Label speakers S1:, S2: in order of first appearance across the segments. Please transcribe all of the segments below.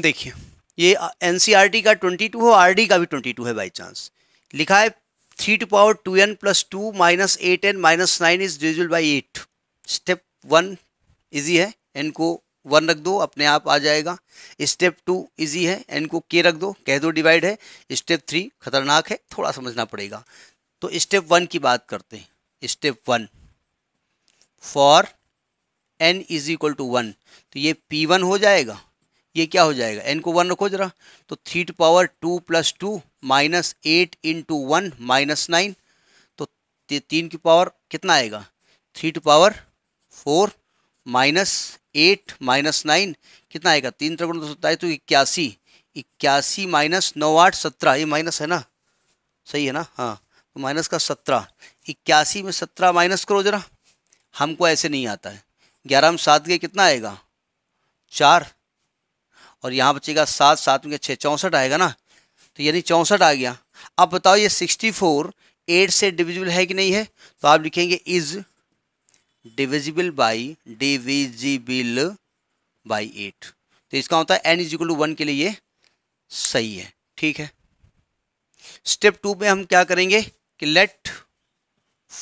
S1: देखिए ये N e का 22 हो आर का भी 22 है बाई चांस लिखा है three to power two n plus two minus eight n minus nine is divisible by eight step one easy है एन को वन रख दो अपने आप आ जाएगा स्टेप टू इजी है एन को के रख दो कह दो डिवाइड है स्टेप थ्री खतरनाक है थोड़ा समझना पड़ेगा तो स्टेप वन की बात करते हैं step one for n is equal to one तो ये पी वन हो जाएगा ये क्या हो जाएगा एन को वन रखो जरा तो three to power two plus two minus eight into one minus nine तो तीन की पावर कितना आएगा three to power four minus eight minus nine कितना आएगा तीन त्रिकोण दो तो सत्ताईस तो इक्यासी इक्यासी माइनस नौ आठ सत्रह ये माइनस है ना सही है ना हाँ तो माइनस का सत्रह इक्यासी में सत्रह माइनस करो जरा हमको ऐसे नहीं आता है ग्यारह में सात गए कितना आएगा चार और यहाँ बचेगा सात सात में छः चौंसठ आएगा ना तो यानी चौंसठ आ गया अब बताओ ये सिक्सटी फोर एट से डिविजिबल है कि नहीं है तो आप लिखेंगे is divisible by divisible by eight तो इसका होता है n is equal to one के लिए सही है ठीक है स्टेप टू में हम क्या करेंगे कि let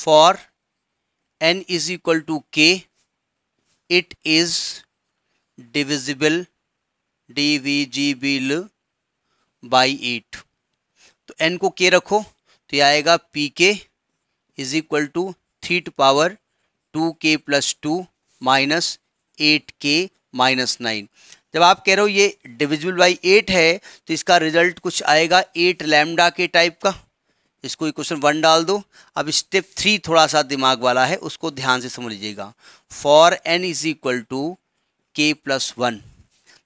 S1: for n is equal to k it is divisible divisible by eight तो एन को के रखो तो ये आएगा P k is equal to three power two k plus two minus eight k minus nine जब आप कह रहे हो ये डिविजिबल बाई एट है तो इसका रिजल्ट कुछ आएगा एट लैमडा के टाइप का इसको इक्वेशन वन डाल दो अब स्टेप थ्री थोड़ा सा दिमाग वाला है उसको ध्यान से समझ लीजिएगा for n is equal to k plus one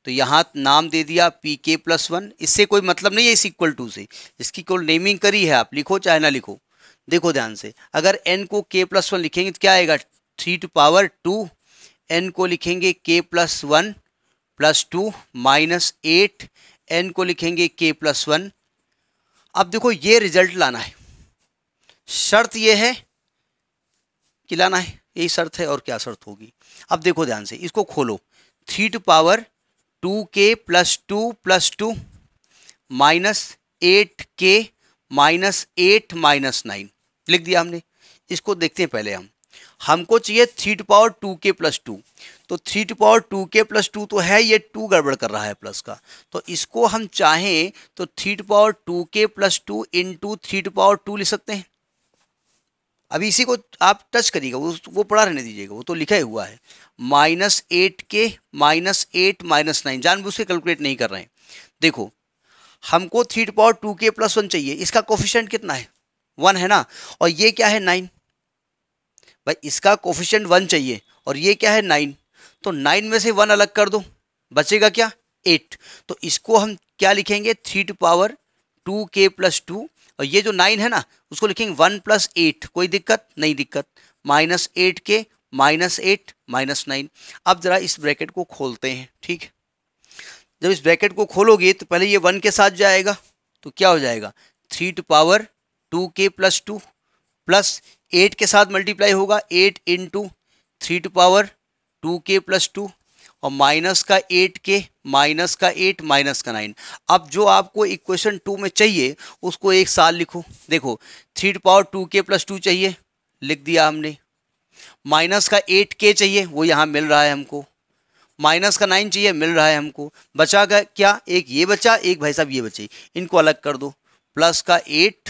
S1: तो यहाँ नाम दे दिया पी के प्लस वन इससे कोई मतलब नहीं है इस इक्वल टू से इसकी कोई नेमिंग करी है आप लिखो चाहे ना लिखो देखो ध्यान से अगर एन को के प्लस वन लिखेंगे तो क्या आएगा three to power two n को लिखेंगे k plus one plus two minus eight n को लिखेंगे के प्लस वन अब देखो ये रिजल्ट लाना है शर्त ये है कि लाना है यही शर्त है और क्या शर्त होगी अब देखो ध्यान से इसको खोलो three to power two k plus two plus two minus eight k minus eight minus nine लिख दिया हमने इसको देखते हैं पहले हम हमको चाहिए three to power two k plus two तो three to power two k plus two तो है ये टू गड़बड़ कर रहा है प्लस का तो इसको हम चाहें तो three to power two k plus two into three to power two लिख सकते हैं अभी इसी को आप टच करिएगा वो वो पढ़ा रहने दीजिएगा वो तो लिखा हुआ है minus eight k minus eight minus nine जानबूझ के कैलकुलेट नहीं कर रहे हैं देखो हमको three to power two k plus one चाहिए इसका कोफिशेंट कितना है वन है ना और ये क्या है नाइन भाई इसका कोफिशेंट वन चाहिए और ये क्या है नाइन तो नाइन में से वन अलग कर दो बचेगा क्या एट तो इसको हम क्या लिखेंगे three to power two k plus two और ये जो नाइन है ना उसको लिखेंगे वन प्लस एट कोई दिक्कत नहीं दिक्कत minus eight k minus eight minus nine अब ज़रा इस ब्रैकेट को खोलते हैं ठीक जब इस ब्रैकेट को खोलोगे तो पहले ये वन के साथ जाएगा तो क्या हो जाएगा three to power two k plus two plus eight के साथ मल्टीप्लाई होगा eight into three to power two k plus two और माइनस का एट के माइनस का एट माइनस का नाइन अब जो आपको इक्वेशन टू में चाहिए उसको एक साल लिखो देखो three to power two k plus two चाहिए लिख दिया हमने माइनस का एट के चाहिए वो यहाँ मिल रहा है हमको माइनस का नाइन चाहिए मिल रहा है हमको बचा का क्या एक ये बचा एक भाई साहब ये बचे इनको अलग कर दो प्लस का eight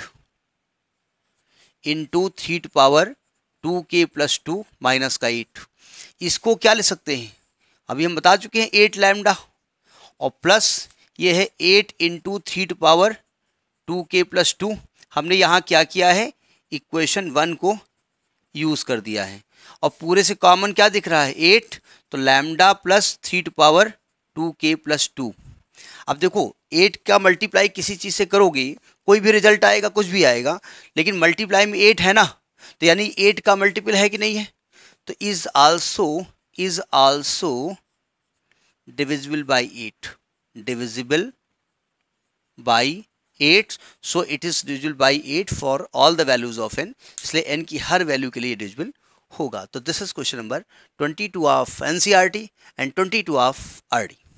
S1: into three to power two k plus two minus का एट इसको क्या ले सकते हैं अभी हम बता चुके हैं एट लैमडा और प्लस ये है eight into three to power two k plus two हमने यहाँ क्या किया है इक्वेशन वन को यूज़ कर दिया है और पूरे से कॉमन क्या दिख रहा है एट तो lambda plus three to power two k plus two अब देखो एट का मल्टीप्लाई किसी चीज़ से करोगे कोई भी रिजल्ट आएगा कुछ भी आएगा लेकिन मल्टीप्लाई में एट है ना तो यानी एट का मल्टीपल है कि नहीं है तो is also is also divisible by 8 divisible by 8 so it is divisible by 8 for all the values of n So n ki har value ke liye divisible hoga So this is question number 22 of NCERT and 22 of RD.